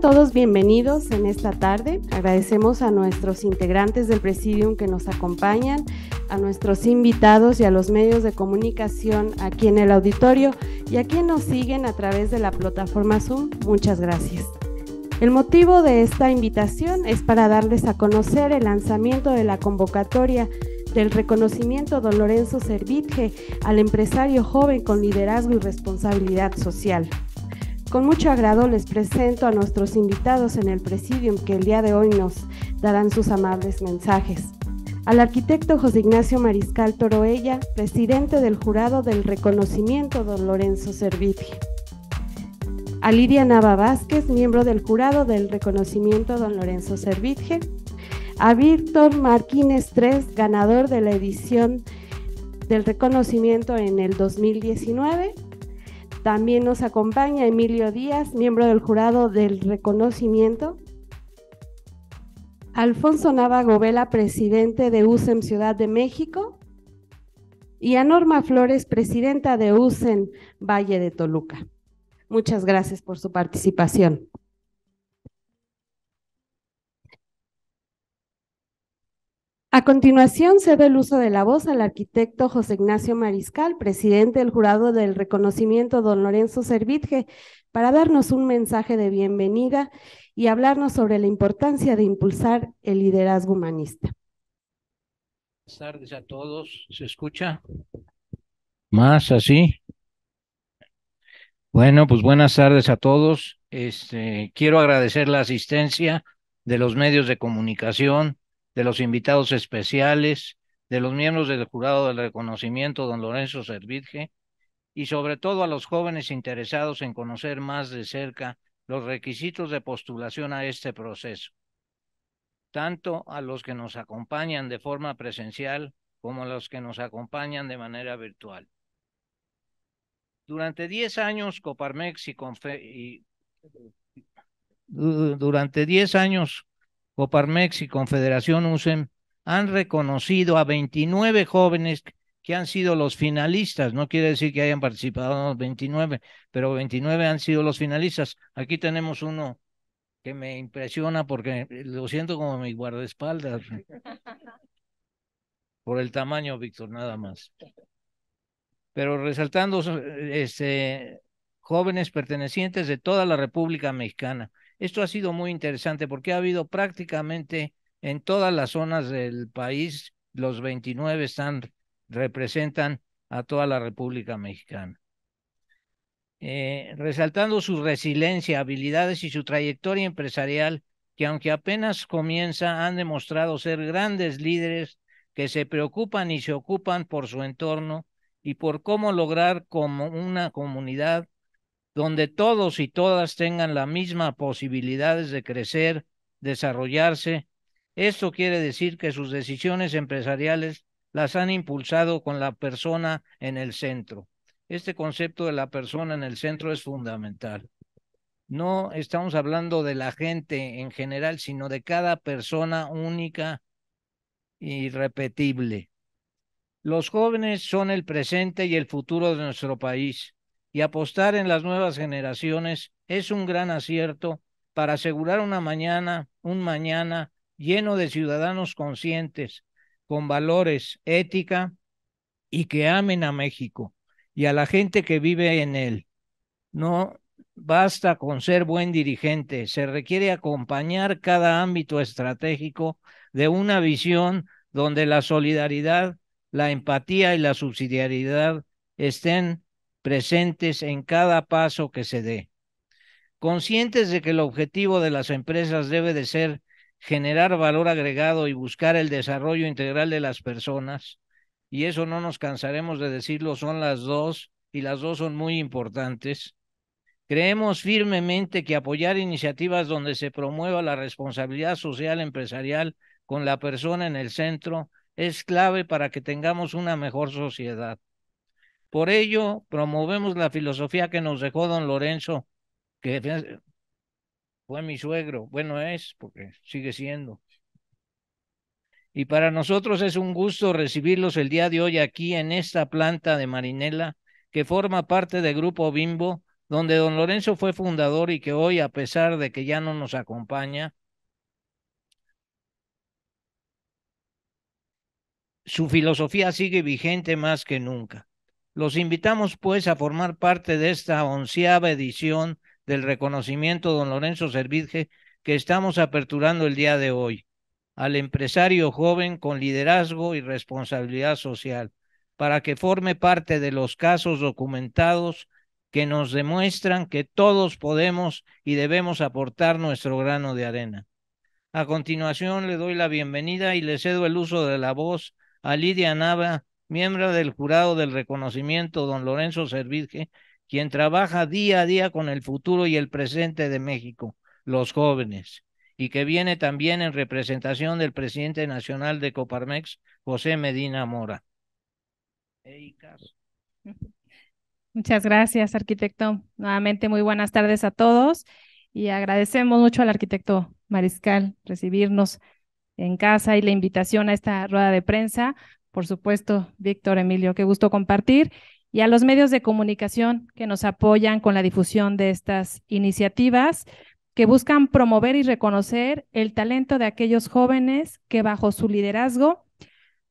todos bienvenidos en esta tarde. Agradecemos a nuestros integrantes del Presidium que nos acompañan, a nuestros invitados y a los medios de comunicación aquí en el auditorio y a quienes nos siguen a través de la plataforma Zoom. Muchas gracias. El motivo de esta invitación es para darles a conocer el lanzamiento de la convocatoria del reconocimiento don Lorenzo Servitje al empresario joven con liderazgo y responsabilidad social. Con mucho agrado les presento a nuestros invitados en el Presidium que el día de hoy nos darán sus amables mensajes. Al arquitecto José Ignacio Mariscal Toroella, presidente del jurado del reconocimiento don Lorenzo Servitje. A Lidia Nava Vázquez, miembro del jurado del reconocimiento don Lorenzo Servitje. A Víctor Martínez III, ganador de la edición del reconocimiento en el 2019 también nos acompaña Emilio Díaz, miembro del jurado del reconocimiento. Alfonso Nava Govela, presidente de USEM Ciudad de México. Y a Norma Flores, presidenta de USEM Valle de Toluca. Muchas gracias por su participación. A continuación, cedo el uso de la voz al arquitecto José Ignacio Mariscal, presidente del jurado del reconocimiento don Lorenzo Servitje, para darnos un mensaje de bienvenida y hablarnos sobre la importancia de impulsar el liderazgo humanista. Buenas tardes a todos. ¿Se escucha? Más así. Bueno, pues buenas tardes a todos. Este, quiero agradecer la asistencia de los medios de comunicación, de los invitados especiales, de los miembros del jurado del reconocimiento, don Lorenzo Servitje, y sobre todo a los jóvenes interesados en conocer más de cerca los requisitos de postulación a este proceso, tanto a los que nos acompañan de forma presencial como a los que nos acompañan de manera virtual. Durante 10 años, Coparmex y, durante 10 años, Coparmex y Confederación USEM han reconocido a 29 jóvenes que han sido los finalistas. No quiere decir que hayan participado 29, pero 29 han sido los finalistas. Aquí tenemos uno que me impresiona porque lo siento como mi guardaespaldas. Por el tamaño, Víctor, nada más. Pero resaltando este, jóvenes pertenecientes de toda la República Mexicana. Esto ha sido muy interesante porque ha habido prácticamente en todas las zonas del país, los 29 representan a toda la República Mexicana. Eh, resaltando su resiliencia, habilidades y su trayectoria empresarial, que aunque apenas comienza, han demostrado ser grandes líderes que se preocupan y se ocupan por su entorno y por cómo lograr como una comunidad donde todos y todas tengan las mismas posibilidades de crecer, desarrollarse. Esto quiere decir que sus decisiones empresariales las han impulsado con la persona en el centro. Este concepto de la persona en el centro es fundamental. No estamos hablando de la gente en general, sino de cada persona única y repetible. Los jóvenes son el presente y el futuro de nuestro país y apostar en las nuevas generaciones es un gran acierto para asegurar una mañana, un mañana lleno de ciudadanos conscientes, con valores, ética y que amen a México y a la gente que vive en él. No basta con ser buen dirigente, se requiere acompañar cada ámbito estratégico de una visión donde la solidaridad, la empatía y la subsidiariedad estén presentes en cada paso que se dé. Conscientes de que el objetivo de las empresas debe de ser generar valor agregado y buscar el desarrollo integral de las personas, y eso no nos cansaremos de decirlo, son las dos, y las dos son muy importantes. Creemos firmemente que apoyar iniciativas donde se promueva la responsabilidad social empresarial con la persona en el centro es clave para que tengamos una mejor sociedad. Por ello, promovemos la filosofía que nos dejó don Lorenzo, que fue mi suegro, bueno es, porque sigue siendo. Y para nosotros es un gusto recibirlos el día de hoy aquí en esta planta de Marinela, que forma parte del Grupo Bimbo, donde don Lorenzo fue fundador y que hoy, a pesar de que ya no nos acompaña, su filosofía sigue vigente más que nunca. Los invitamos pues a formar parte de esta onceava edición del reconocimiento Don Lorenzo Servirge que estamos aperturando el día de hoy al empresario joven con liderazgo y responsabilidad social para que forme parte de los casos documentados que nos demuestran que todos podemos y debemos aportar nuestro grano de arena. A continuación le doy la bienvenida y le cedo el uso de la voz a Lidia Nava, miembro del jurado del reconocimiento, don Lorenzo Servirge, quien trabaja día a día con el futuro y el presente de México, los jóvenes, y que viene también en representación del presidente nacional de Coparmex, José Medina Mora. Muchas gracias, arquitecto. Nuevamente, muy buenas tardes a todos y agradecemos mucho al arquitecto Mariscal recibirnos en casa y la invitación a esta rueda de prensa por supuesto, Víctor, Emilio, qué gusto compartir, y a los medios de comunicación que nos apoyan con la difusión de estas iniciativas que buscan promover y reconocer el talento de aquellos jóvenes que bajo su liderazgo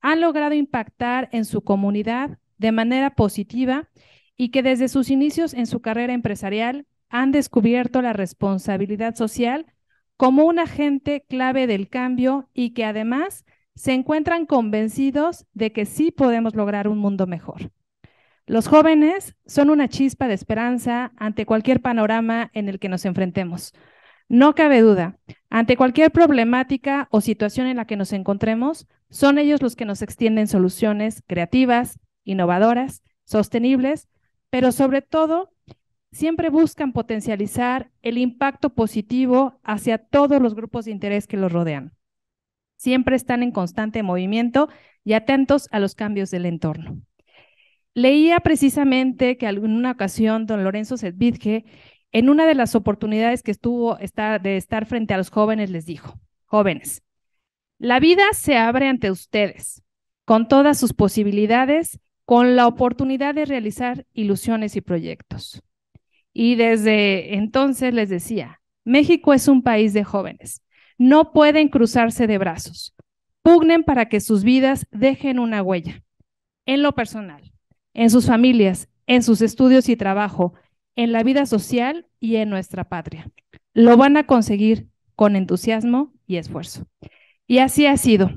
han logrado impactar en su comunidad de manera positiva y que desde sus inicios en su carrera empresarial han descubierto la responsabilidad social como un agente clave del cambio y que además se encuentran convencidos de que sí podemos lograr un mundo mejor. Los jóvenes son una chispa de esperanza ante cualquier panorama en el que nos enfrentemos. No cabe duda, ante cualquier problemática o situación en la que nos encontremos, son ellos los que nos extienden soluciones creativas, innovadoras, sostenibles, pero sobre todo, siempre buscan potencializar el impacto positivo hacia todos los grupos de interés que los rodean. Siempre están en constante movimiento y atentos a los cambios del entorno. Leía precisamente que en una ocasión don Lorenzo Sedvidge, en una de las oportunidades que estuvo de estar frente a los jóvenes, les dijo, jóvenes, la vida se abre ante ustedes, con todas sus posibilidades, con la oportunidad de realizar ilusiones y proyectos. Y desde entonces les decía, México es un país de jóvenes no pueden cruzarse de brazos. Pugnen para que sus vidas dejen una huella, en lo personal, en sus familias, en sus estudios y trabajo, en la vida social y en nuestra patria. Lo van a conseguir con entusiasmo y esfuerzo. Y así ha sido.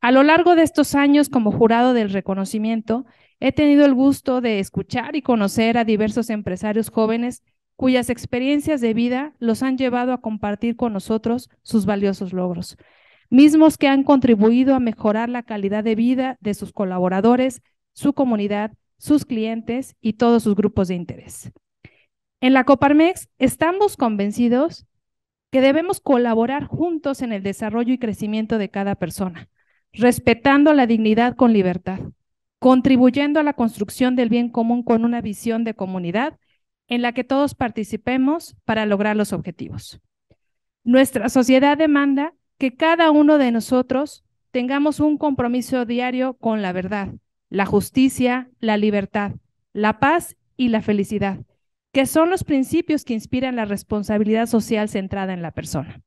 A lo largo de estos años como jurado del reconocimiento, he tenido el gusto de escuchar y conocer a diversos empresarios jóvenes cuyas experiencias de vida los han llevado a compartir con nosotros sus valiosos logros, mismos que han contribuido a mejorar la calidad de vida de sus colaboradores, su comunidad, sus clientes y todos sus grupos de interés. En la Coparmex estamos convencidos que debemos colaborar juntos en el desarrollo y crecimiento de cada persona, respetando la dignidad con libertad, contribuyendo a la construcción del bien común con una visión de comunidad en la que todos participemos para lograr los objetivos. Nuestra sociedad demanda que cada uno de nosotros tengamos un compromiso diario con la verdad, la justicia, la libertad, la paz y la felicidad, que son los principios que inspiran la responsabilidad social centrada en la persona.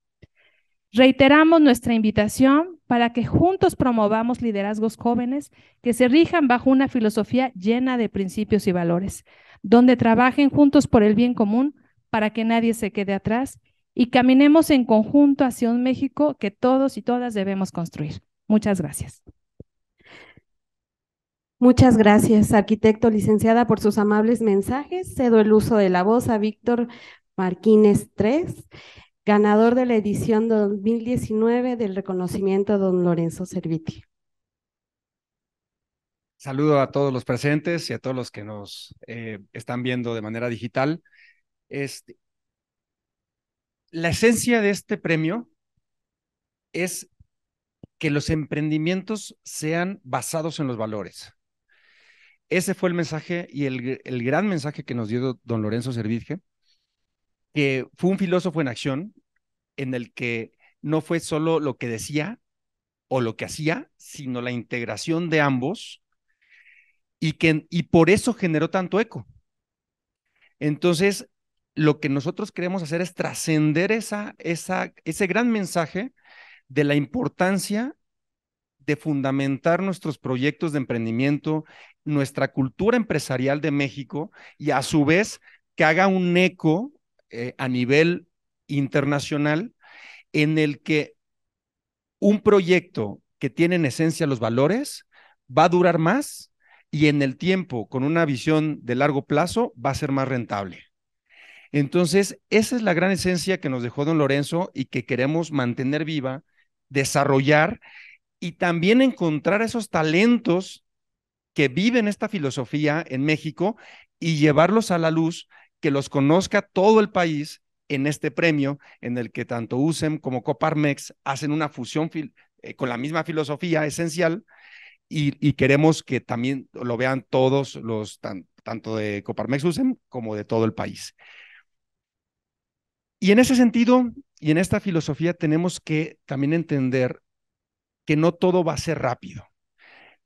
Reiteramos nuestra invitación para que juntos promovamos liderazgos jóvenes que se rijan bajo una filosofía llena de principios y valores, donde trabajen juntos por el bien común para que nadie se quede atrás y caminemos en conjunto hacia un México que todos y todas debemos construir. Muchas gracias. Muchas gracias, arquitecto licenciada, por sus amables mensajes. Cedo el uso de la voz a Víctor Marquínez III ganador de la edición 2019 del reconocimiento don Lorenzo Serviti. Saludo a todos los presentes y a todos los que nos eh, están viendo de manera digital. Este, la esencia de este premio es que los emprendimientos sean basados en los valores. Ese fue el mensaje y el, gran mensaje que nos dio don Lorenzo Servitje que fue un filósofo en acción en el que no fue solo lo que decía o lo que hacía, sino la integración de ambos y, que, y por eso generó tanto eco. Entonces, lo que nosotros queremos hacer es trascender esa, esa, ese gran mensaje de la importancia de fundamentar nuestros proyectos de emprendimiento, nuestra cultura empresarial de México y a su vez que haga un eco eh, a nivel internacional en el que un proyecto que tiene en esencia los valores va a durar más y en el tiempo, con una visión de largo plazo, va a ser más rentable. Entonces, esa es la gran esencia que nos dejó don Lorenzo y que queremos mantener viva, desarrollar y también encontrar esos talentos que viven esta filosofía en México y llevarlos a la luz que los conozca todo el país en este premio en el que tanto USEM como Coparmex hacen una fusión eh, con la misma filosofía esencial y, queremos que también lo vean todos los, tanto de Coparmex USEM como de todo el país. Y en ese sentido y en esta filosofía tenemos que también entender que no todo va a ser rápido,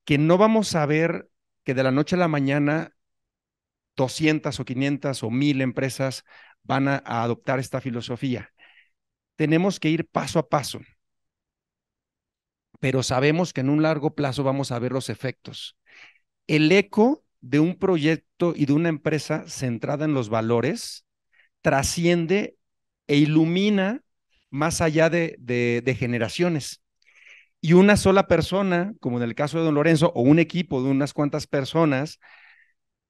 que no vamos a ver que de la noche a la mañana 200 o 500 o 1000 empresas van a, adoptar esta filosofía. Tenemos que ir paso a paso, pero sabemos que en un largo plazo vamos a ver los efectos. El eco de un proyecto y de una empresa centrada en los valores trasciende e ilumina más allá de, generaciones. Y una sola persona, como en el caso de don Lorenzo, o un equipo de unas cuantas personas,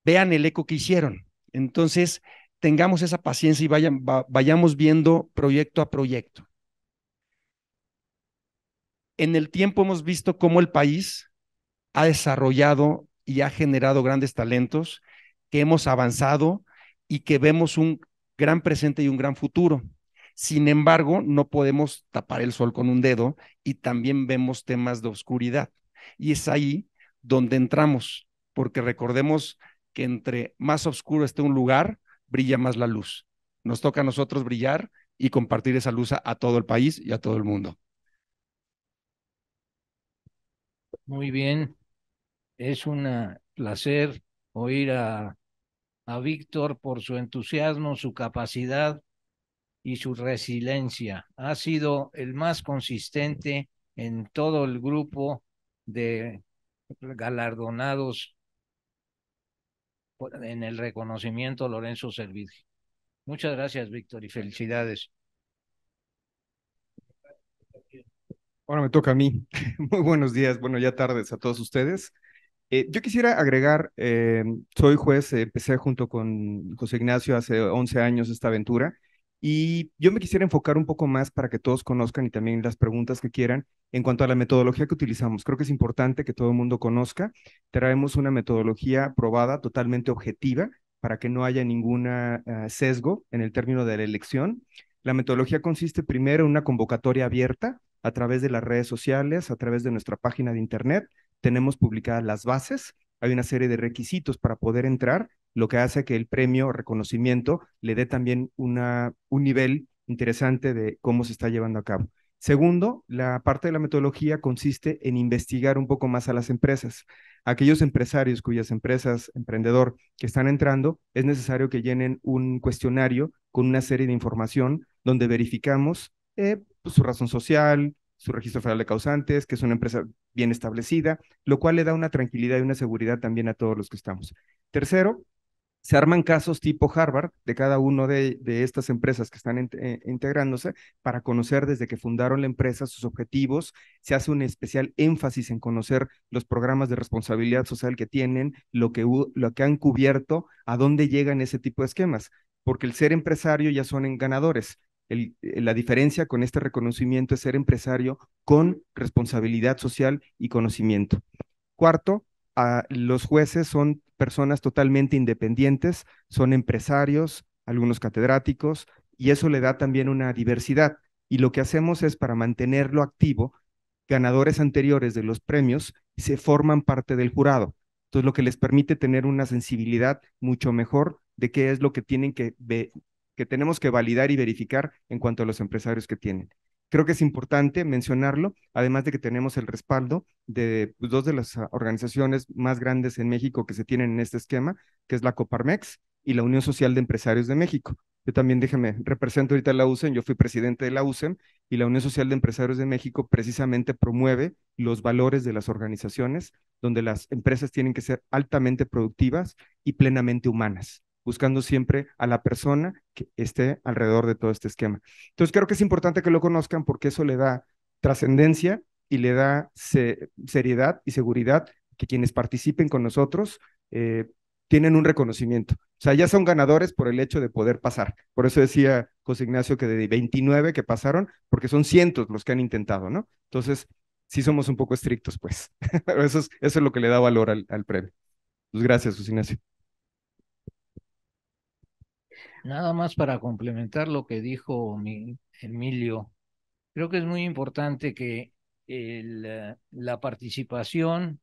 vean el eco que hicieron. Entonces, tengamos esa paciencia y vayamos viendo proyecto a proyecto. En el tiempo hemos visto cómo el país ha desarrollado y ha generado grandes talentos, que hemos avanzado y que vemos un gran presente y un gran futuro. Sin embargo, no podemos tapar el sol con un dedo y también vemos temas de oscuridad. Y es ahí donde entramos, porque recordemos que entre más oscuro esté un lugar, brilla más la luz. Nos toca a nosotros brillar y compartir esa luz a, todo el país y a todo el mundo. Muy bien. Es un placer oír a, a Víctor por su entusiasmo, su capacidad y su resiliencia. Ha sido el más consistente en todo el grupo de galardonados en el reconocimiento Lorenzo Servigio. Muchas gracias, Víctor, y felicidades. Ahora me toca a mí. Muy buenos días, bueno, ya tardes a todos ustedes. Eh, yo quisiera agregar, eh, soy juez, eh, empecé junto con José Ignacio hace 11 años esta aventura y yo me quisiera enfocar un poco más para que todos conozcan y también las preguntas que quieran en cuanto a la metodología que utilizamos. Creo que es importante que todo el mundo conozca. Traemos una metodología probada, totalmente objetiva, para que no haya ningún ah, sesgo en el término de la elección. La metodología consiste primero en una convocatoria abierta a través de las redes sociales, a través de nuestra página de internet. Tenemos publicadas las bases, hay una serie de requisitos para poder entrar lo que hace que el premio, reconocimiento, le dé también una, un nivel interesante de cómo se está llevando a cabo. Segundo, la parte de la metodología consiste en investigar un poco más a las empresas. Aquellos empresarios cuyas empresas, emprendedor, que están entrando, es necesario que llenen un cuestionario con una serie de información donde verificamos eh, pues, su razón social, su registro federal de causantes, que es una empresa bien establecida, lo cual le da una tranquilidad y una seguridad también a todos los que estamos. Tercero, se arman casos tipo Harvard de cada uno de, estas empresas que están eh, integrándose para conocer desde que fundaron la empresa sus objetivos. Se hace un especial énfasis en conocer los programas de responsabilidad social que tienen, lo que, lo que han cubierto, a dónde llegan ese tipo de esquemas, porque el ser empresario ya son ganadores. Eh, la diferencia con este reconocimiento es ser empresario con responsabilidad social y conocimiento. Cuarto, Ah, los jueces son personas totalmente independientes, son empresarios, algunos catedráticos, y eso le da también una diversidad. Y lo que hacemos es, para mantenerlo activo, ganadores anteriores de los premios se forman parte del jurado. Entonces, lo que les permite tener una sensibilidad mucho mejor de qué es lo que tienen que, que tenemos que validar y verificar en cuanto a los empresarios que tienen. Creo que es importante mencionarlo, además de que tenemos el respaldo de pues, dos de las ah, organizaciones más grandes en México que se tienen en este esquema, que es la Coparmex y la Unión Social de Empresarios de México. Yo también, déjeme, represento ahorita la USEM, yo fui presidente de la USEM y la Unión Social de Empresarios de México precisamente promueve los valores de las organizaciones, donde las empresas tienen que ser altamente productivas y plenamente humanas buscando siempre a la persona que esté alrededor de todo este esquema. Entonces, creo que es importante que lo conozcan porque eso le da trascendencia y le da seriedad y seguridad que quienes participen con nosotros eh, tienen un reconocimiento. O sea, ya son ganadores por el hecho de poder pasar. Por eso decía José Ignacio que de 29 que pasaron, porque son cientos los que han intentado, ¿no? Entonces, sí somos un poco estrictos, pues. eso, es, eso es lo que le da valor al, al premio. Pues gracias, José Ignacio. Nada más para complementar lo que dijo Emilio, creo que es muy importante que eh, la participación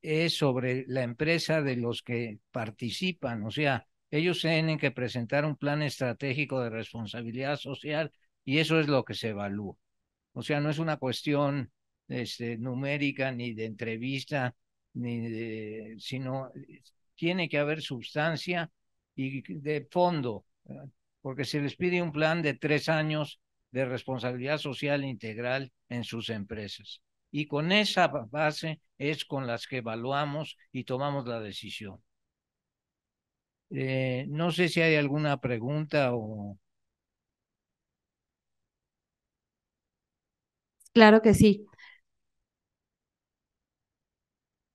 es sobre la empresa de los que participan, o sea, ellos tienen que presentar un plan estratégico de responsabilidad social y eso es lo que se evalúa. O sea, no es una cuestión este, numérica ni de entrevista, ni de, sino tiene que haber sustancia y de fondo, porque se les pide un plan de tres años de responsabilidad social integral en sus empresas. Y con esa base es con las que evaluamos y tomamos la decisión. Eh, no sé si hay alguna pregunta o... Claro que sí.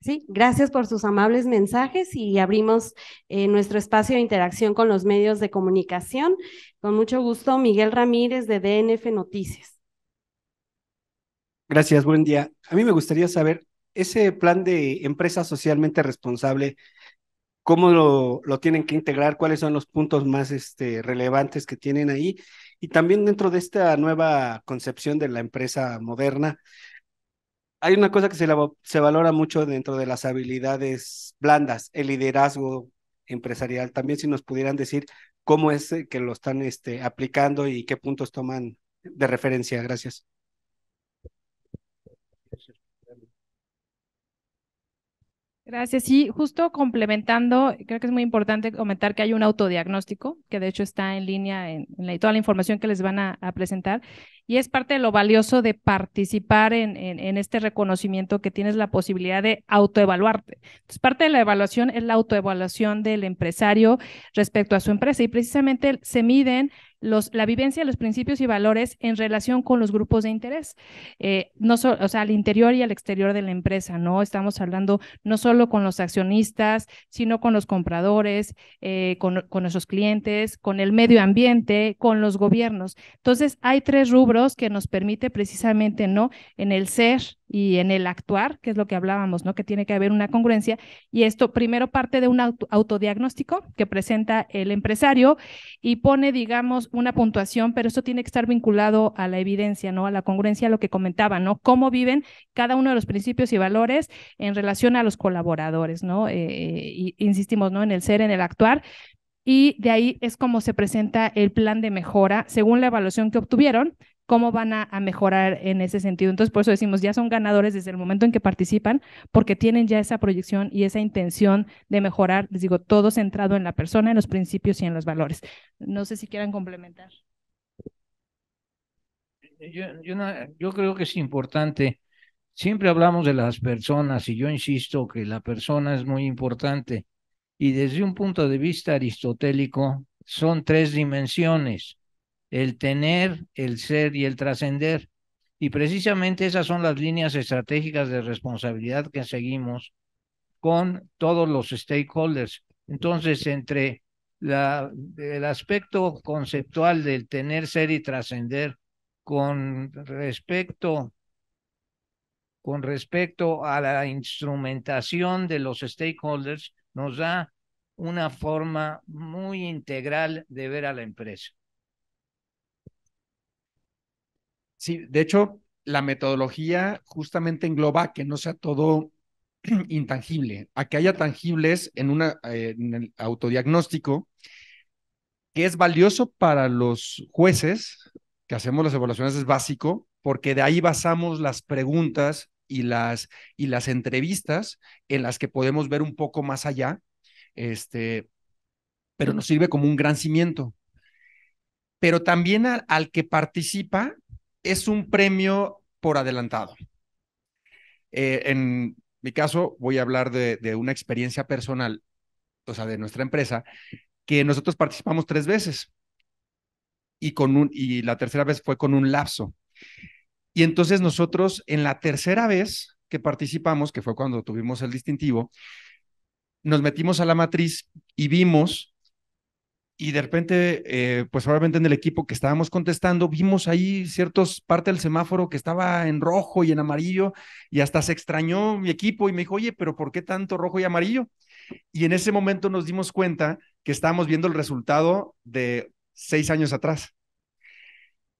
Sí, gracias por sus amables mensajes y abrimos eh, nuestro espacio de interacción con los medios de comunicación. Con mucho gusto, Miguel Ramírez de DNF Noticias. Gracias, buen día. A mí me gustaría saber, ese plan de empresa socialmente responsable, ¿cómo lo, lo tienen que integrar? ¿Cuáles son los puntos más este, relevantes que tienen ahí? Y también dentro de esta nueva concepción de la empresa moderna, hay una cosa que se, se valora mucho dentro de las habilidades blandas, el liderazgo empresarial. También si nos pudieran decir cómo es eh, que lo están este, aplicando y qué puntos toman de referencia. Gracias. Gracias. Sí, justo complementando, creo que es muy importante comentar que hay un autodiagnóstico, que de hecho está en línea en, toda la información que les van a presentar y es parte de lo valioso de participar en, en, este reconocimiento que tienes la posibilidad de autoevaluarte. Entonces, parte de la evaluación es la autoevaluación del empresario respecto a su empresa y precisamente se miden los, la vivencia, de los principios y valores en relación con los grupos de interés, eh, no o sea, al interior y al exterior de la empresa, ¿no? Estamos hablando no solo con los accionistas, sino con los compradores, eh, con nuestros clientes, con el medio ambiente, con los gobiernos. Entonces, hay tres rubros que nos permite precisamente, ¿no? En el ser y en el actuar, que es lo que hablábamos, ¿no? Que tiene que haber una congruencia. Y esto primero parte de un autodiagnóstico que presenta el empresario y pone, digamos, una puntuación, pero eso tiene que estar vinculado a la evidencia, ¿no? A la congruencia, a lo que comentaba, ¿no? Cómo viven cada uno de los principios y valores en relación a los colaboradores, ¿no? Eh, insistimos, ¿no? En el ser, en el actuar, y de ahí es como se presenta el plan de mejora según la evaluación que obtuvieron, cómo van a, mejorar en ese sentido. Entonces, por eso decimos, ya son ganadores desde el momento en que participan, porque tienen ya esa proyección y esa intención de mejorar, les digo, todo centrado en la persona, en los principios y en los valores. No sé si quieran complementar. Eh, yo, yo creo que es importante. Siempre hablamos de las personas y yo insisto que la persona es muy importante y desde un punto de vista aristotélico son tres dimensiones, el tener, el ser y el trascender. Y precisamente esas son las líneas estratégicas de responsabilidad que seguimos con todos los stakeholders. Entonces, entre la, el aspecto conceptual del tener, ser y trascender con respecto con respecto a la instrumentación de los stakeholders, nos da una forma muy integral de ver a la empresa. Sí, de hecho, la metodología justamente engloba que no sea todo intangible, a que haya tangibles en, una, eh, en el autodiagnóstico, que es valioso para los jueces que hacemos las evaluaciones, es básico, porque de ahí basamos las preguntas y las, y las entrevistas en las que podemos ver un poco más allá, este, pero nos sirve como un gran cimiento. Pero también al, que participa es un premio por adelantado. Eh, en mi caso, voy a hablar de, una experiencia personal, o sea, de nuestra empresa, que nosotros participamos tres veces y, con un, y la tercera vez fue con un lapso. Y entonces nosotros en la tercera vez que participamos, que fue cuando tuvimos el distintivo, nos metimos a la matriz y vimos, y de repente, eh, pues obviamente en el equipo que estábamos contestando, vimos ahí ciertos parte del semáforo que estaba en rojo y en amarillo, y hasta se extrañó mi equipo y me dijo, oye, pero ¿por qué tanto rojo y amarillo? Y en ese momento nos dimos cuenta que estábamos viendo el resultado de seis años atrás.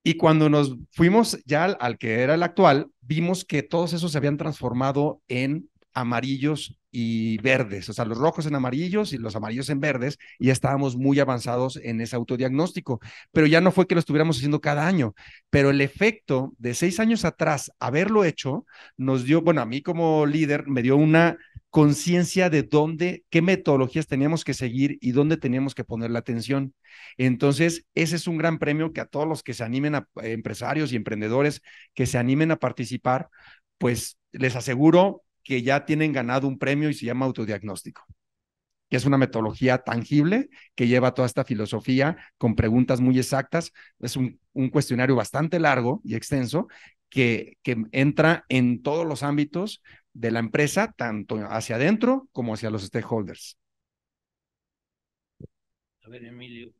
Y cuando nos fuimos ya al, que era el actual, vimos que todos esos se habían transformado en amarillos y verdes, o sea, los rojos en amarillos y los amarillos en verdes, y estábamos muy avanzados en ese autodiagnóstico, pero ya no fue que lo estuviéramos haciendo cada año, pero el efecto de seis años atrás haberlo hecho nos dio, bueno, a mí como líder me dio una conciencia de dónde, qué metodologías teníamos que seguir y dónde teníamos que poner la atención. Entonces, ese es un gran premio que a todos los que se animen, a eh, empresarios y emprendedores que se animen a participar, pues les aseguro que ya tienen ganado un premio y se llama autodiagnóstico, que es una metodología tangible que lleva toda esta filosofía con preguntas muy exactas. Es un, cuestionario bastante largo y extenso que, que, entra en todos los ámbitos de la empresa, tanto hacia adentro como hacia los stakeholders. A ver, Emilio.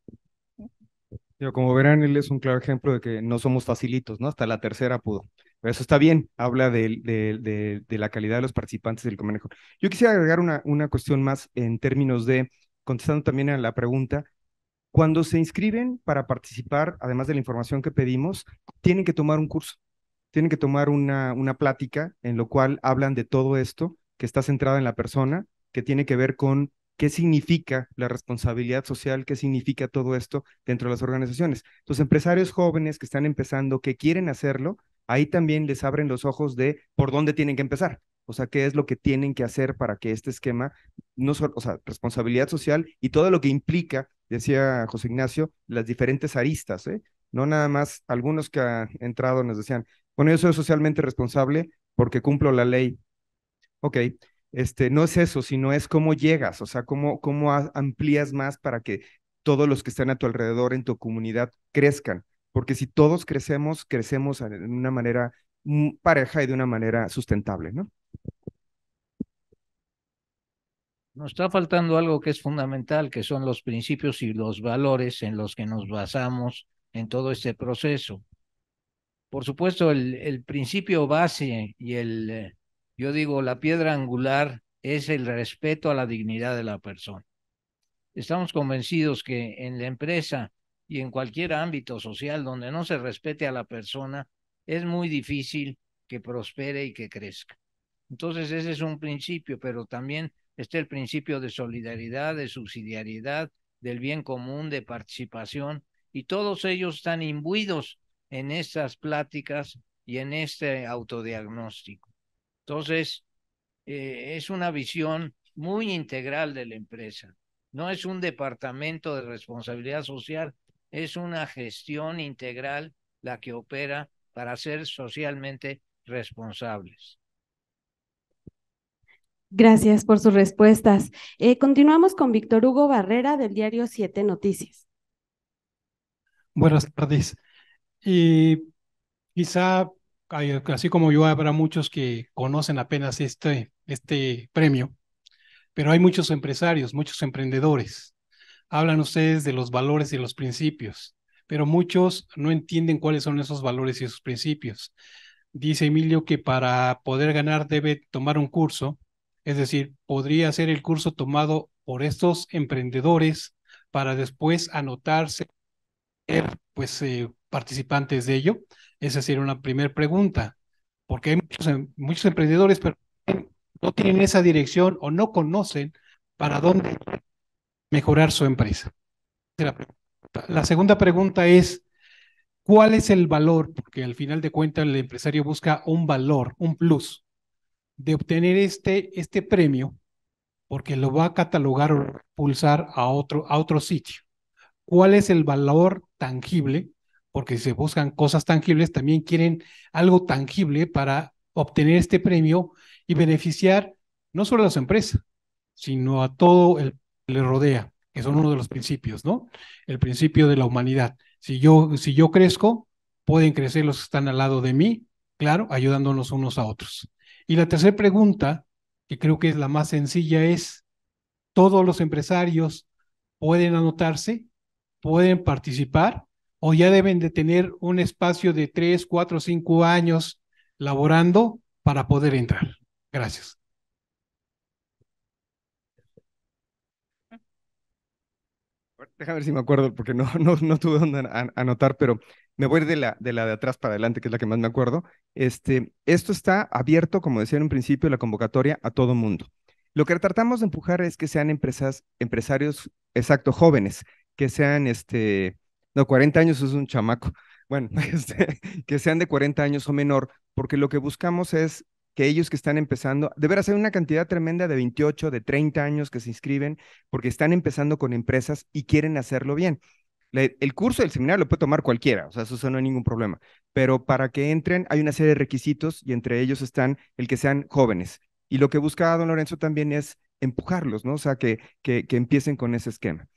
Como verán, él es un claro ejemplo de que no somos facilitos, ¿no? Hasta la tercera pudo. Pero eso está bien, habla de, la calidad de los participantes del comanejo. Yo quisiera agregar una, una cuestión más en términos de, contestando también a la pregunta, cuando se inscriben para participar, además de la información que pedimos, tienen que tomar un curso tienen que tomar una, una plática en lo cual hablan de todo esto que está centrada en la persona, que tiene que ver con qué significa la responsabilidad social, qué significa todo esto dentro de las organizaciones. Los empresarios jóvenes que están empezando, que quieren hacerlo, ahí también les abren los ojos de por dónde tienen que empezar. O sea, qué es lo que tienen que hacer para que este esquema, no solo, o sea, responsabilidad social y todo lo que implica, decía José Ignacio, las diferentes aristas, ¿eh? No nada más, algunos que han entrado nos decían, con eso soy socialmente responsable porque cumplo la ley. Ok, este, no es eso, sino es cómo llegas, o sea, cómo, cómo amplías más para que todos los que están a tu alrededor, en tu comunidad, crezcan. Porque si todos crecemos, crecemos de una manera mm, pareja y de una manera sustentable, ¿no? Nos está faltando algo que es fundamental, que son los principios y los valores en los que nos basamos en todo este proceso por supuesto, el, principio base y el, eh, yo digo, la piedra angular es el respeto a la dignidad de la persona. Estamos convencidos que en la empresa y en cualquier ámbito social donde no se respete a la persona, es muy difícil que prospere y que crezca. Entonces, ese es un principio, pero también está el principio de solidaridad, de subsidiariedad, del bien común, de participación, y todos ellos están imbuidos en estas pláticas y en este autodiagnóstico. Entonces, eh, es una visión muy integral de la empresa. No es un departamento de responsabilidad social, es una gestión integral la que opera para ser socialmente responsables. Gracias por sus respuestas. Eh, continuamos con Víctor Hugo Barrera del diario Siete Noticias. Buenas tardes. Y quizá, así como yo, habrá muchos que conocen apenas este, este premio, pero hay muchos empresarios, muchos emprendedores. Hablan ustedes de los valores y los principios, pero muchos no entienden cuáles son esos valores y esos principios. Dice Emilio que para poder ganar debe tomar un curso, es decir, podría ser el curso tomado por estos emprendedores para después anotarse pues, eh, participantes de ello? Esa sería una primera pregunta, porque hay em, muchos, emprendedores, pero no tienen esa dirección o no conocen para dónde mejorar su empresa. La segunda pregunta es, ¿cuál es el valor? Porque al final de cuentas el empresario busca un valor, un plus, de obtener este, este premio, porque lo va a catalogar o pulsar a otro, a otro sitio. ¿Cuál es el valor tangible, porque si se buscan cosas tangibles, también quieren algo tangible para obtener este premio y beneficiar no solo a su empresa sino a todo el que le rodea, que son uno de los principios, ¿no? El principio de la humanidad. Si yo, si yo crezco, pueden crecer los que están al lado de mí, claro, ayudándonos unos a otros. Y la tercera pregunta, que creo que es la más sencilla, es, ¿todos los empresarios pueden anotarse? pueden participar o ya deben de tener un espacio de tres, cuatro, cinco años laborando para poder entrar. Gracias. Déjame ver si me acuerdo, porque no, no, no tuve dónde anotar, pero me voy de la, de atrás para adelante, que es la que más me acuerdo. Este, esto está abierto, como decía en un principio, la convocatoria a todo mundo. Lo que tratamos de empujar es que sean empresas, empresarios, exacto, jóvenes, que sean, este, no, 40 años es un chamaco, bueno, este, que sean de 40 años o menor, porque lo que buscamos es que ellos que están empezando, de veras hay una cantidad tremenda de 28, de 30 años que se inscriben porque están empezando con empresas y quieren hacerlo bien. el curso del seminario lo puede tomar cualquiera, o sea, eso no hay ningún problema, pero para que entren hay una serie de requisitos y entre ellos están el que sean jóvenes. Y lo que busca don Lorenzo también es empujarlos, ¿no? O sea, que, que empiecen con ese esquema.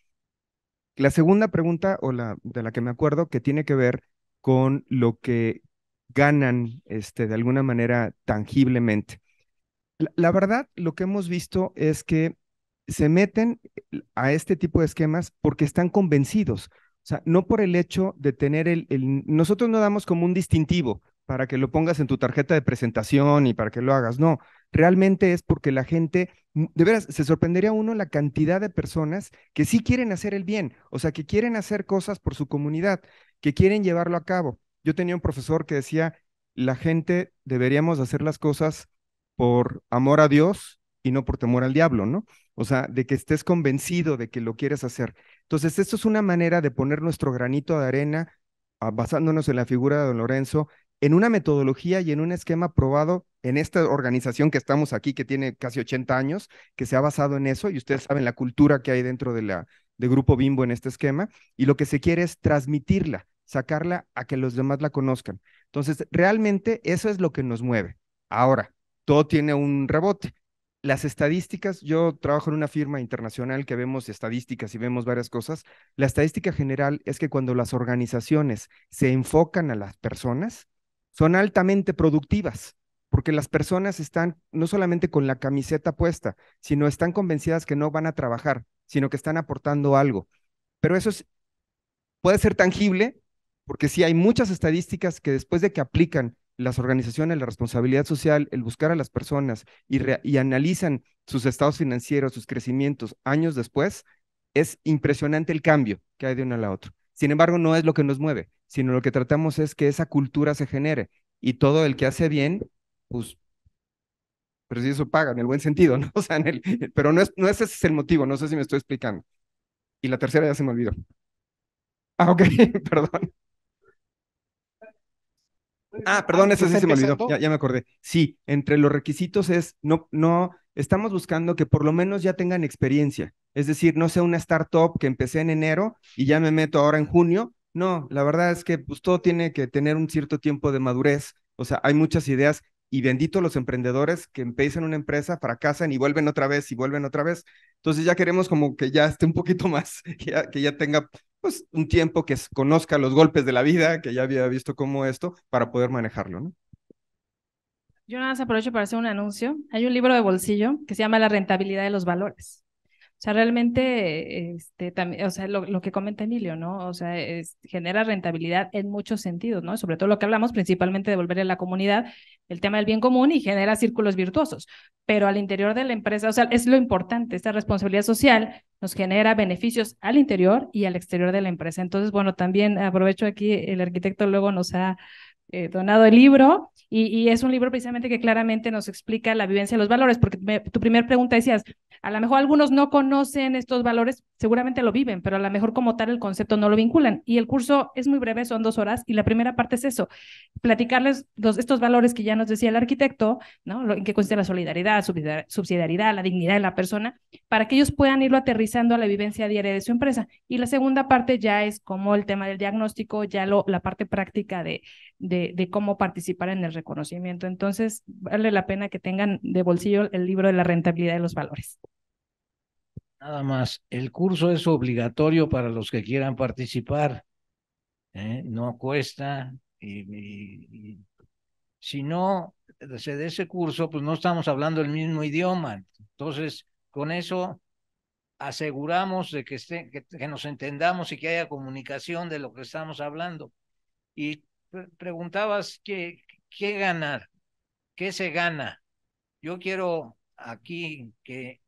La segunda pregunta, o la de la que me acuerdo, que tiene que ver con lo que ganan este, de alguna manera tangiblemente. La, verdad, lo que hemos visto es que se meten a este tipo de esquemas porque están convencidos. O sea, no por el hecho de tener el, Nosotros no damos como un distintivo para que lo pongas en tu tarjeta de presentación y para que lo hagas. No, realmente es porque la gente, mm, de veras, se sorprendería uno la cantidad de personas que sí quieren hacer el bien, o sea, que quieren hacer cosas por su comunidad, que quieren llevarlo a cabo. Yo tenía un profesor que decía, la gente deberíamos hacer las cosas por amor a Dios y no por temor al diablo, ¿no? O sea, de que estés convencido de que lo quieres hacer. Entonces, esto es una manera de poner nuestro granito de arena, ah, basándonos en la figura de don Lorenzo, en una metodología y en un esquema probado en esta organización que estamos aquí, que tiene casi 80 años, que se ha basado en eso, y ustedes saben la cultura que hay dentro de, la, de Grupo Bimbo en este esquema, y lo que se quiere es transmitirla, sacarla a que los demás la conozcan. Entonces, realmente eso es lo que nos mueve. Ahora, todo tiene un rebote. Las estadísticas, yo trabajo en una firma internacional que vemos estadísticas y vemos varias cosas. La estadística general es que cuando las organizaciones se enfocan a las personas, son altamente productivas, porque las personas están no solamente con la camiseta puesta, sino están convencidas que no van a trabajar, sino que están aportando algo. Pero eso puede ser tangible, porque si hay muchas estadísticas que después de que aplican las organizaciones, la responsabilidad social, el buscar a las personas y, y analizan sus estados financieros, sus crecimientos años después, es impresionante el cambio que hay de uno a la otra. Sin embargo, no es lo que nos mueve sino lo que tratamos es que esa cultura se genere y todo el que hace bien, pues, pero pues si eso paga, en el buen sentido, ¿no? O sea, en el, pero no es, no ese es el motivo, no sé si me estoy explicando. Y la tercera ya se me olvidó. Ah, ok, perdón. Ah, ah perdón, esa pues sí se me olvidó, ya, me acordé. Sí, entre los requisitos es, no, no, estamos buscando que por lo menos ya tengan experiencia. Es decir, no sea una startup que empecé en enero y ya me meto ahora en junio no, la verdad es que pues, todo tiene que tener un cierto tiempo de madurez. O sea, hay muchas ideas y bendito los emprendedores que empiezan una empresa, fracasan y vuelven otra vez y vuelven otra vez. Entonces ya queremos como que ya esté un poquito más, que ya, tenga pues un tiempo que conozca los golpes de la vida, que ya había visto como esto, para poder manejarlo, ¿no? Yo nada más aprovecho para hacer un anuncio. Hay un libro de bolsillo que se llama La rentabilidad de los valores sea, realmente, este, también, o sea, lo, lo, que comenta Emilio, ¿no? O sea, genera rentabilidad en muchos sentidos, ¿no? Sobre todo lo que hablamos, principalmente de volver a la comunidad, el tema del bien común y genera círculos virtuosos. Pero al interior de la empresa, o sea, es lo importante, esta responsabilidad social nos genera beneficios al interior y al exterior de la empresa. Entonces, bueno, también aprovecho aquí, el arquitecto luego nos ha eh, donado el libro y, es un libro precisamente que claramente nos explica la vivencia de los valores, porque tu primera pregunta decías, a lo mejor algunos no conocen estos valores, seguramente lo viven, pero a lo mejor como tal el concepto no lo vinculan. Y el curso es muy breve, son dos horas, y la primera parte es eso, platicarles estos valores que ya nos decía el arquitecto, ¿no? en qué consiste la solidaridad, subsidiariedad, la dignidad de la persona, para que ellos puedan irlo aterrizando a la vivencia diaria de su empresa. Y la segunda parte ya es como el tema del diagnóstico, ya lo, la parte práctica de, de, cómo participar en el reconocimiento. Entonces, vale la pena que tengan de bolsillo el libro de la rentabilidad de los valores. Nada más, el curso es obligatorio para los que quieran participar. ¿eh? No cuesta. Y, si no se de ese curso, pues no estamos hablando el mismo idioma. Entonces, con eso aseguramos de que, esté, que, nos entendamos y que haya comunicación de lo que estamos hablando. Y preguntabas qué, qué ganar, qué se gana. Yo quiero aquí que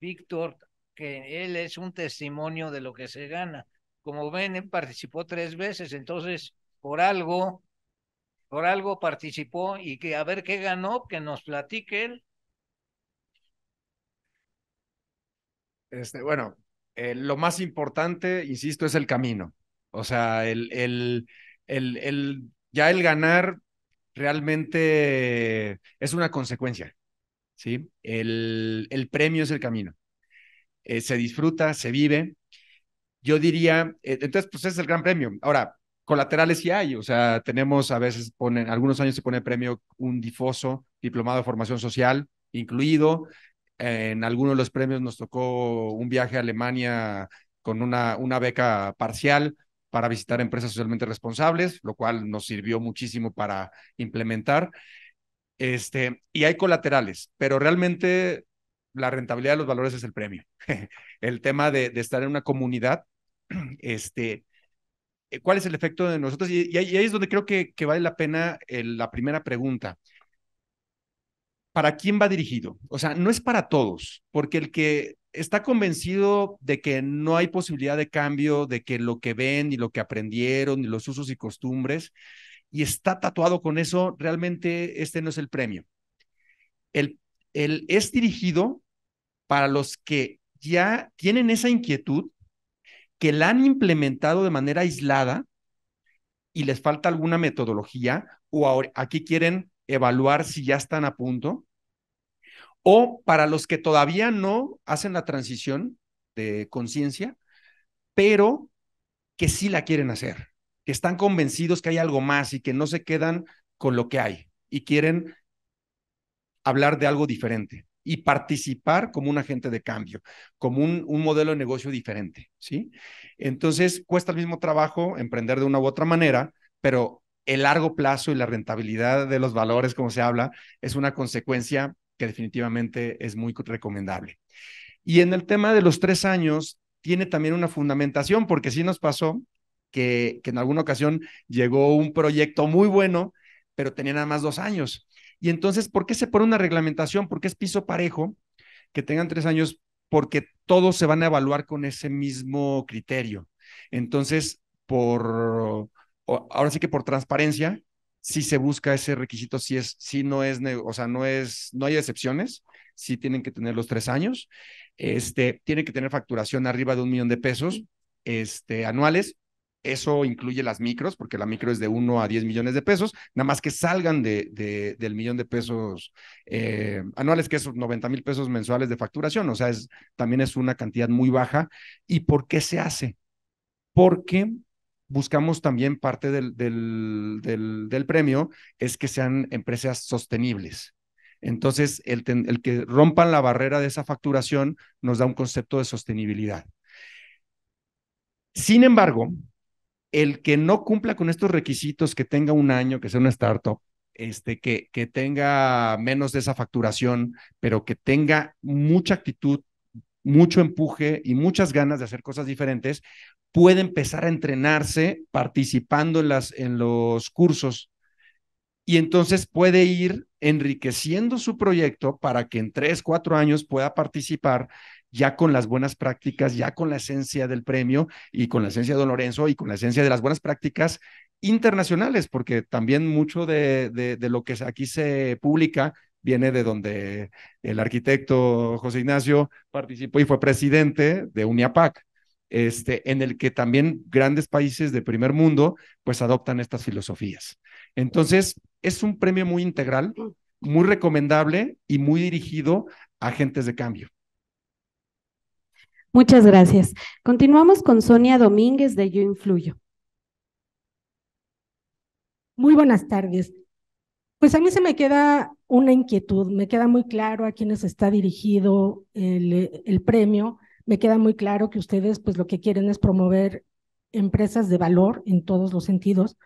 Víctor, que él es un testimonio de lo que se gana. Como ven, él participó tres veces, entonces por algo, por algo participó y que a ver qué ganó, que nos platiquen Este, bueno, eh, lo más importante, insisto, es el camino. O sea, el, el, el, ya el ganar realmente es una consecuencia, ¿sí? El, premio es el camino. Eh, se disfruta, se vive. Yo diría, eh, entonces, pues es el gran premio. Ahora, colaterales sí hay, o sea, tenemos a veces, ponen, algunos años se pone premio un difoso, diplomado de formación social, incluido. en algunos de los premios nos tocó un viaje a Alemania con una, una beca parcial para visitar empresas socialmente responsables, lo cual nos sirvió muchísimo para implementar. Este, y hay colaterales, pero realmente la rentabilidad de los valores es el premio. el tema de, estar en una comunidad, este, eh, ¿cuál es el efecto de nosotros? Y, ahí es donde creo que, que vale la pena eh, la primera pregunta. ¿Para quién va dirigido? O sea, no es para todos, porque el que está convencido de que no hay posibilidad de cambio, de que lo que ven y lo que aprendieron y los usos y costumbres, y está tatuado con eso, realmente este no es el premio. El, es dirigido para los que ya tienen esa inquietud, que la han implementado de manera aislada y les falta alguna metodología, o aquí quieren evaluar si ya están a punto, o para los que todavía no hacen la transición de conciencia, pero que sí la quieren hacer, que están convencidos que hay algo más y que no se quedan con lo que hay y quieren hablar de algo diferente y participar como un agente de cambio, como un, un, modelo de negocio diferente, ¿sí? Entonces, cuesta el mismo trabajo emprender de una u otra manera, pero el largo plazo y la rentabilidad de los valores, como se habla, es una consecuencia que definitivamente es muy recomendable. Y en el tema de los tres años, tiene también una fundamentación, porque sí nos pasó que, que en alguna ocasión llegó un proyecto muy bueno, pero tenía nada más dos años. Y entonces, ¿por qué se pone una reglamentación? Porque es piso parejo, que tengan tres años, porque todos se van a evaluar con ese mismo criterio. Entonces, por, ahora sí que por transparencia, si se busca ese requisito, si es, si no es, o sea, no es, no hay excepciones, si tienen que tener los tres años, este, tienen que tener facturación arriba de un millón de pesos este, anuales, eso incluye las micros, porque la micro es de 1 a 10 millones de pesos, nada más que salgan de, del millón de pesos eh, anuales, que es 90 mil pesos mensuales de facturación, o sea, es, también es una cantidad muy baja. ¿Y por qué se hace? Porque buscamos también parte del, del, premio es que sean empresas sostenibles. Entonces, el, el, que rompan la barrera de esa facturación nos da un concepto de sostenibilidad. Sin embargo, el que no cumpla con estos requisitos, que tenga un año, que sea un startup, este, que, que tenga menos de esa facturación, pero que tenga mucha actitud, mucho empuje y muchas ganas de hacer cosas diferentes, puede empezar a entrenarse participando en, los cursos y entonces puede ir enriqueciendo su proyecto para que en tres, cuatro años pueda participar ya con las buenas prácticas, ya con la esencia del premio y con la esencia de Lorenzo y con la esencia de las buenas prácticas internacionales, porque también mucho de, de lo que aquí se publica viene de donde el arquitecto José Ignacio participó y fue presidente de UNIAPAC este, en el que también grandes países de primer mundo pues adoptan estas filosofías. Entonces, es un premio muy integral, mm. muy recomendable y muy dirigido a agentes de cambio. Muchas gracias. Continuamos con Sonia Domínguez de Yo Influyo. Muy buenas tardes. Pues a mí se me queda una inquietud, me queda muy claro a quiénes está dirigido el, el premio me queda muy claro que ustedes pues lo que quieren es promover empresas de valor en todos los sentidos,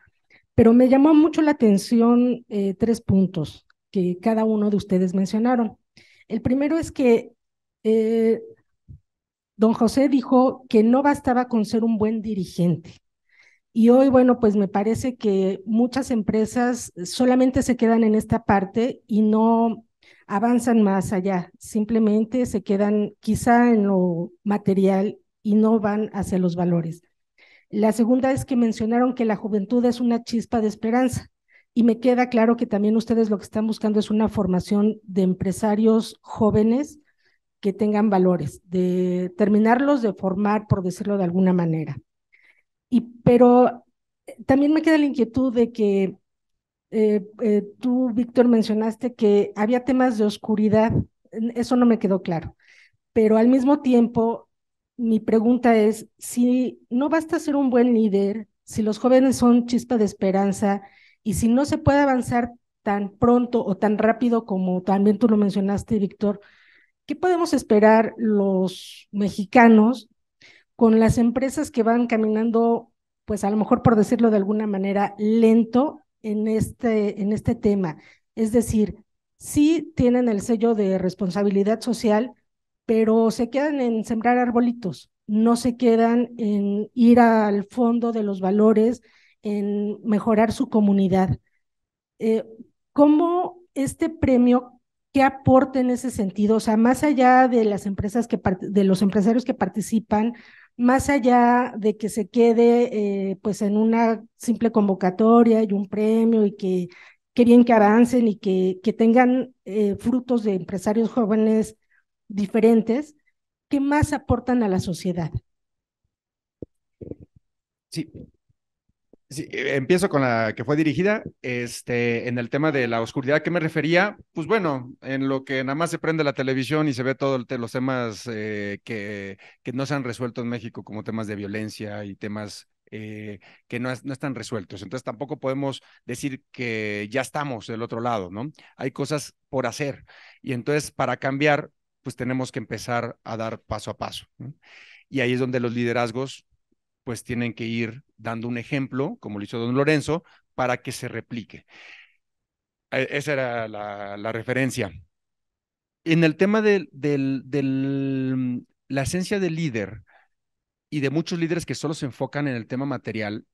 pero me llamó mucho la atención eh, tres puntos que cada uno de ustedes mencionaron. El primero es que eh, don José dijo que no bastaba con ser un buen dirigente. Y hoy, bueno, pues me parece que muchas empresas solamente se quedan en esta parte y no avanzan más allá, simplemente se quedan quizá en lo material y no van hacia los valores. La segunda es que mencionaron que la juventud es una chispa de esperanza y me queda claro que también ustedes lo que están buscando es una formación de empresarios jóvenes que tengan valores, de terminarlos de formar, por decirlo de alguna manera. Y, pero eh, también me queda la inquietud de que eh, eh, tú, Víctor, mencionaste que había temas de oscuridad, eso no me quedó claro, pero al mismo tiempo, mi pregunta es, si no basta ser un buen líder, si los jóvenes son chispa de esperanza y si no se puede avanzar tan pronto o tan rápido como también tú lo mencionaste, Víctor, ¿qué podemos esperar los mexicanos con las empresas que van caminando, pues a lo mejor por decirlo de alguna manera, lento en este, en este tema. Es decir, sí tienen el sello de responsabilidad social, pero se quedan en sembrar arbolitos, no se quedan en ir al fondo de los valores, en mejorar su comunidad. Eh, ¿Cómo este premio, qué aporta en ese sentido? O sea, más allá de las empresas que, de los empresarios que participan, más allá de que se quede eh, pues en una simple convocatoria y un premio y que, que bien que avancen y que, que tengan eh, frutos de empresarios jóvenes diferentes, ¿qué más aportan a la sociedad? Sí, Sí, eh, empiezo con la que fue dirigida. Este, en el tema de la oscuridad que me refería, pues bueno, en lo que nada más se prende la televisión y se ve todos los temas eh, que, que, no se han resuelto en México, como temas de violencia y temas eh, que no, no están resueltos. Entonces tampoco podemos decir que ya estamos del otro lado, ¿no? Hay cosas por hacer. Y entonces para cambiar, pues tenemos que empezar a dar paso a paso. Y ahí es donde los liderazgos pues tienen que ir dando un ejemplo, como lo hizo don Lorenzo, para que se replique. Eh, esa era la, referencia. En el tema de la esencia del líder y de muchos líderes que solo se enfocan en el tema material,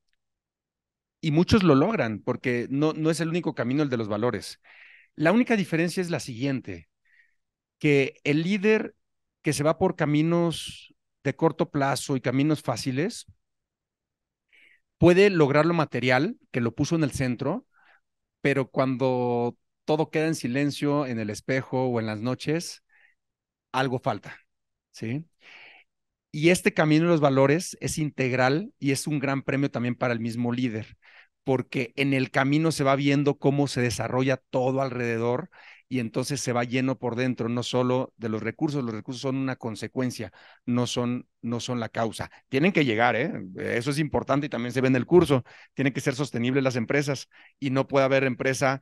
y muchos lo logran porque no, no es el único camino el de los valores. La única diferencia es la siguiente, que el líder que se va por caminos de corto plazo y caminos fáciles, puede lograr lo material, que lo puso en el centro, pero cuando todo queda en silencio en el espejo o en las noches, algo falta, ¿sí? Y este camino de los valores es integral y es un gran premio también para el mismo líder, porque en el camino se va viendo cómo se desarrolla todo alrededor y entonces se va lleno por dentro, no solo de los recursos, los recursos son una consecuencia, no son, no son la causa. Tienen que llegar, ¿eh? eso es importante y también se ve en el curso, tienen que ser sostenibles las empresas y no puede haber empresa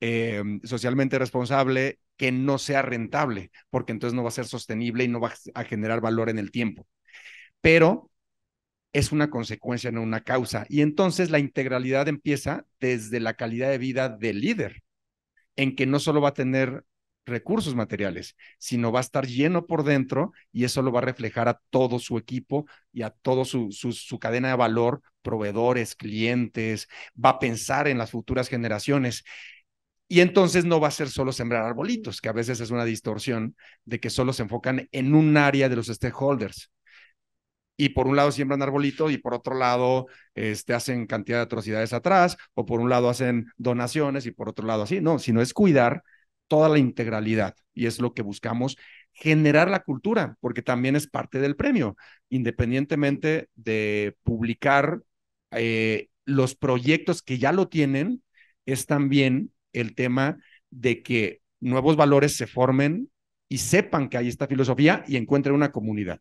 eh, socialmente responsable que no sea rentable, porque entonces no va a ser sostenible y no va a generar valor en el tiempo. Pero es una consecuencia, no una causa. Y entonces la integralidad empieza desde la calidad de vida del líder en que no solo va a tener recursos materiales, sino va a estar lleno por dentro y eso lo va a reflejar a todo su equipo y a toda su, cadena de valor, proveedores, clientes, va a pensar en las futuras generaciones. Y entonces no va a ser solo sembrar arbolitos, que a veces es una distorsión de que solo se enfocan en un área de los stakeholders y por un lado siembran arbolitos y por otro lado este, hacen cantidad de atrocidades atrás, o por un lado hacen donaciones y por otro lado así, no, sino es cuidar toda la integralidad y es lo que buscamos generar la cultura, porque también es parte del premio, independientemente de publicar eh, los proyectos que ya lo tienen, es también el tema de que nuevos valores se formen y sepan que hay esta filosofía y encuentren una comunidad.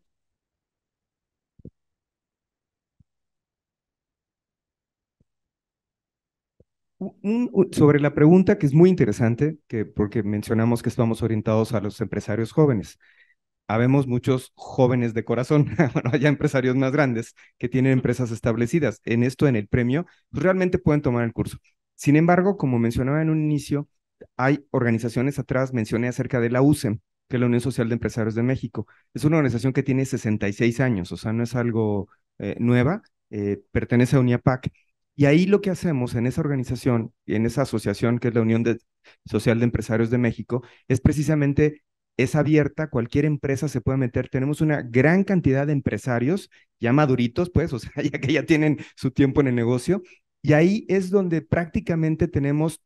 sobre la pregunta que es muy interesante, que, porque mencionamos que estamos orientados a los empresarios jóvenes. Habemos muchos jóvenes de corazón, bueno, ya empresarios más grandes que tienen empresas establecidas. En esto, en el premio, pues, realmente pueden tomar el curso. Sin embargo, como mencionaba en un inicio, hay organizaciones atrás, mencioné acerca de la USEM, que es la Unión Social de Empresarios de México. Es una organización que tiene 66 años, o sea, no es algo eh, nueva, eh, pertenece a UNIAPAC y ahí lo que hacemos en esa organización, en esa asociación que es la Unión Social de Empresarios de México, es precisamente es abierta, cualquier empresa se puede meter. Tenemos una gran cantidad de empresarios ya maduritos, pues, o sea, ya que ya tienen su tiempo en el negocio. Y ahí es donde prácticamente tenemos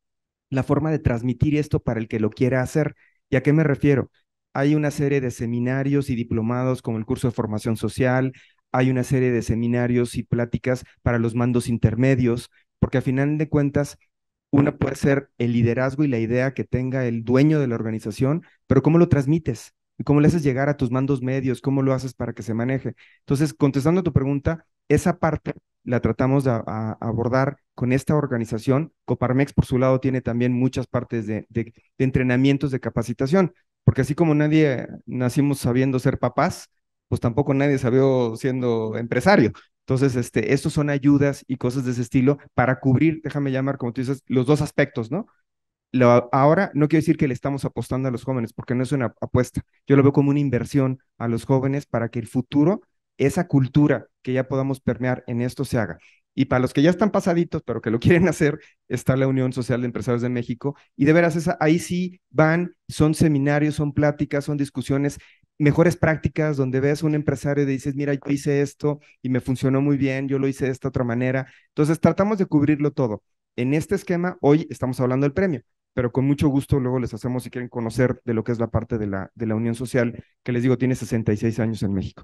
la forma de transmitir esto para el que lo quiera hacer. ¿Y a qué me refiero? Hay una serie de seminarios y diplomados como el curso de formación social, hay una serie de seminarios y pláticas para los mandos intermedios, porque al final de cuentas, una puede ser el liderazgo y la idea que tenga el dueño de la organización, pero ¿cómo lo transmites? cómo le haces llegar a tus mandos medios? ¿Cómo lo haces para que se maneje? Entonces, contestando a tu pregunta, esa parte la tratamos de abordar con esta organización. Coparmex, por su lado, tiene también muchas partes de entrenamientos de capacitación, porque así como nadie nacimos sabiendo ser papás, pues tampoco nadie se siendo empresario. Entonces, este, estos son ayudas y cosas de ese estilo para cubrir, déjame llamar, como tú dices, los dos aspectos, ¿no? ahora no quiero decir que le estamos apostando a los jóvenes, porque no es una apuesta. Yo lo veo como una inversión a los jóvenes para que el futuro, esa cultura que ya podamos permear en esto se haga. Y para los que ya están pasaditos, pero que lo quieren hacer, está la Unión Social de Empresarios de México. Y de veras, esa, ahí sí van, son seminarios, son pláticas, son discusiones mejores prácticas donde ves a un empresario y dices, mira, yo hice esto y me funcionó muy bien, yo lo hice de esta otra manera. Entonces, tratamos de cubrirlo todo. En este esquema, hoy estamos hablando del premio, pero con mucho gusto luego les hacemos, si quieren conocer de lo que es la parte de la, Unión Social, que les digo, tiene 66 años en México.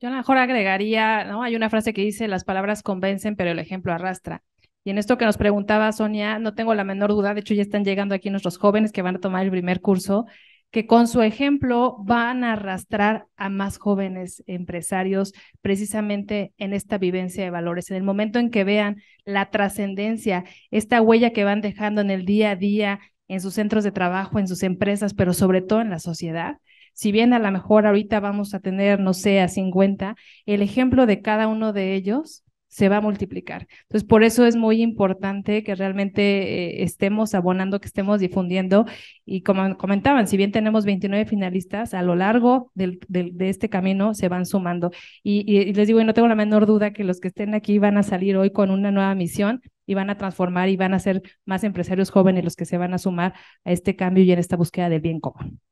Yo a lo mejor agregaría, ¿no? Hay una frase que dice, las palabras convencen, pero el ejemplo arrastra. Y en esto que nos preguntaba Sonia, no tengo la menor duda, de hecho ya están llegando aquí nuestros jóvenes que van a tomar el primer curso que con su ejemplo van a arrastrar a más jóvenes empresarios precisamente en esta vivencia de valores, en el momento en que vean la trascendencia, esta huella que van dejando en el día a día, en sus centros de trabajo, en sus empresas, pero sobre todo en la sociedad. Si bien a lo mejor ahorita vamos a tener, no sé, a 50, el ejemplo de cada uno de ellos se va a multiplicar. Entonces, por eso es muy importante que realmente eh, estemos abonando, que estemos difundiendo. Y como comentaban, si bien tenemos 29 finalistas, a lo largo del, de este camino se van sumando. Y, les digo, y no tengo la menor duda que los que estén aquí van a salir hoy con una nueva misión y van a transformar y van a ser más empresarios jóvenes los que se van a sumar a este cambio y en esta búsqueda del bien común.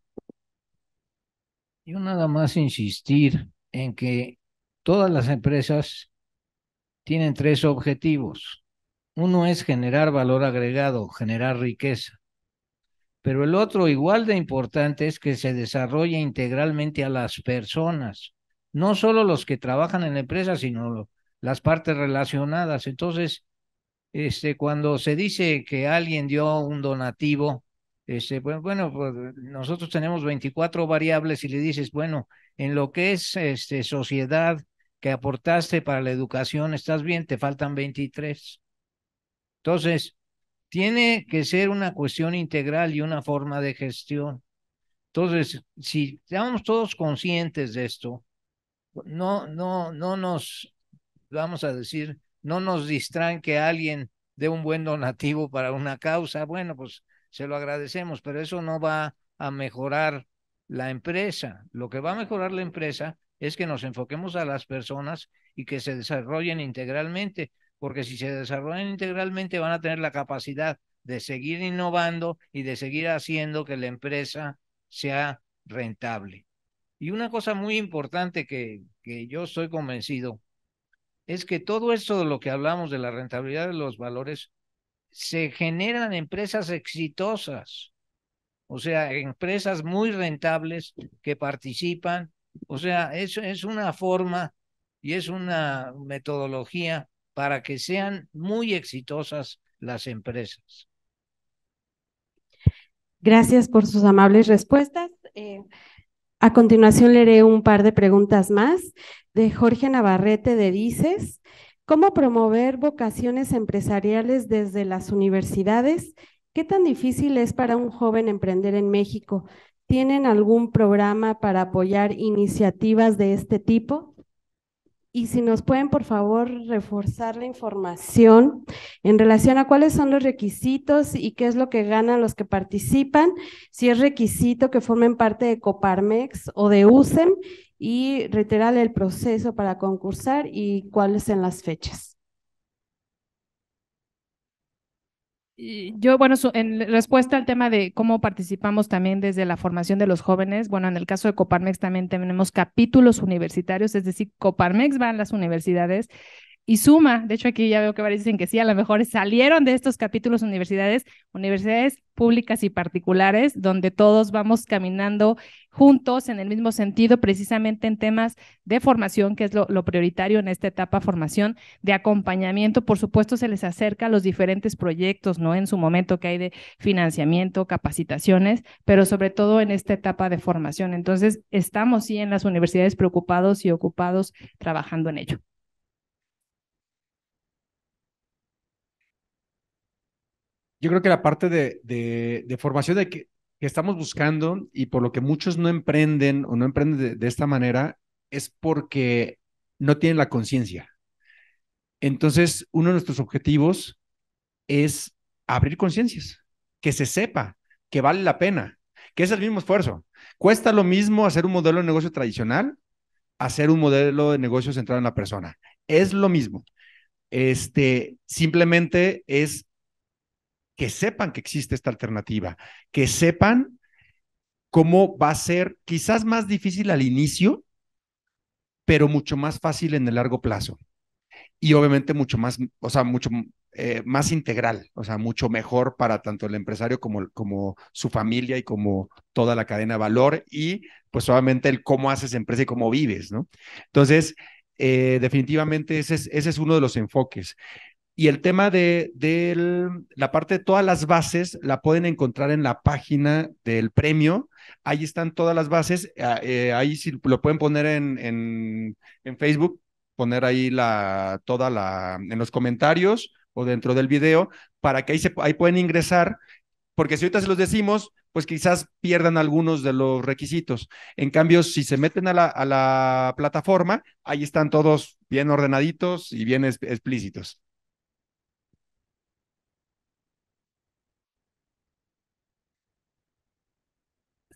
Yo nada más insistir en que todas las empresas tienen tres objetivos. Uno es generar valor agregado, generar riqueza. Pero el otro, igual de importante, es que se desarrolle integralmente a las personas, no solo los que trabajan en la empresa, sino las partes relacionadas. Entonces, este, cuando se dice que alguien dio un donativo, este, pues, bueno, pues, nosotros tenemos 24 variables y le dices, bueno, en lo que es este, sociedad, que aportaste para la educación, estás bien, te faltan 23. Entonces, tiene que ser una cuestión integral y una forma de gestión. Entonces, si estamos todos conscientes de esto, no, no, no nos, vamos a decir, no nos distraen que alguien dé un buen donativo para una causa. Bueno, pues se lo agradecemos, pero eso no va a mejorar la empresa. Lo que va a mejorar la empresa es que nos enfoquemos a las personas y que se desarrollen integralmente, porque si se desarrollan integralmente van a tener la capacidad de seguir innovando y de seguir haciendo que la empresa sea rentable. Y una cosa muy importante que, que yo estoy convencido es que todo esto de lo que hablamos de la rentabilidad de los valores se generan empresas exitosas, o sea, empresas muy rentables que participan o sea, eso es una forma y es una metodología para que sean muy exitosas las empresas. Gracias por sus amables respuestas. Eh, a continuación leeré un par de preguntas más de Jorge Navarrete de Dices. ¿Cómo promover vocaciones empresariales desde las universidades? ¿Qué tan difícil es para un joven emprender en México? ¿Tienen algún programa para apoyar iniciativas de este tipo? Y si nos pueden, por favor, reforzar la información en relación a cuáles son los requisitos y qué es lo que ganan los que participan, si es requisito que formen parte de Coparmex o de USEM y reiterar el proceso para concursar y cuáles son las fechas. Yo, bueno, en respuesta al tema de cómo participamos también desde la formación de los jóvenes, bueno, en el caso de Coparmex también tenemos capítulos universitarios, es decir, Coparmex va a las universidades y suma, de hecho aquí ya veo que varios dicen que sí, a lo mejor salieron de estos capítulos universidades, universidades públicas y particulares, donde todos vamos caminando juntos en el mismo sentido, precisamente en temas de formación, que es lo, prioritario en esta etapa formación, de acompañamiento. Por supuesto, se les acerca a los diferentes proyectos, ¿no? En su momento que hay de financiamiento, capacitaciones, pero sobre todo en esta etapa de formación. Entonces, estamos sí en las universidades preocupados y ocupados trabajando en ello. yo creo que la parte de, de, formación de que, que, estamos buscando y por lo que muchos no emprenden o no emprenden de, de esta manera es porque no tienen la conciencia. Entonces, uno de nuestros objetivos es abrir conciencias, que se sepa que vale la pena, que es el mismo esfuerzo. Cuesta lo mismo hacer un modelo de negocio tradicional, hacer un modelo de negocio centrado en la persona. Es lo mismo. Este, simplemente es que sepan que existe esta alternativa, que sepan cómo va a ser quizás más difícil al inicio, pero mucho más fácil en el largo plazo. Y obviamente mucho más, o sea, mucho eh, más integral, o sea, mucho mejor para tanto el empresario como, como su familia y como toda la cadena de valor y pues obviamente el cómo haces empresa y cómo vives, ¿no? Entonces, eh, definitivamente ese es, ese es uno de los enfoques. Y el tema de, la parte de todas las bases la pueden encontrar en la página del premio. Ahí están todas las bases. Ah, eh, ahí sí lo pueden poner en, Facebook, poner ahí la, toda la, en los comentarios o dentro del video, para que ahí, se, ahí pueden ingresar, porque si ahorita se los decimos, pues quizás pierdan algunos de los requisitos. En cambio, si se meten a la, a la plataforma, ahí están todos bien ordenaditos y bien explícitos.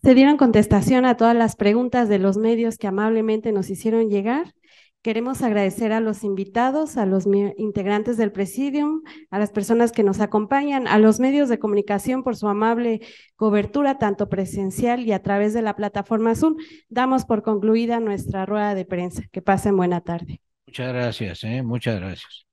Se dieron contestación a todas las preguntas de los medios que amablemente nos hicieron llegar. Queremos agradecer a los invitados, a los integrantes del Presidium, a las personas que nos acompañan, a los medios de comunicación por su amable cobertura, tanto presencial y a través de la plataforma Zoom. Damos por concluida nuestra rueda de prensa. Que pasen buena tarde. Muchas gracias, ¿eh? muchas gracias.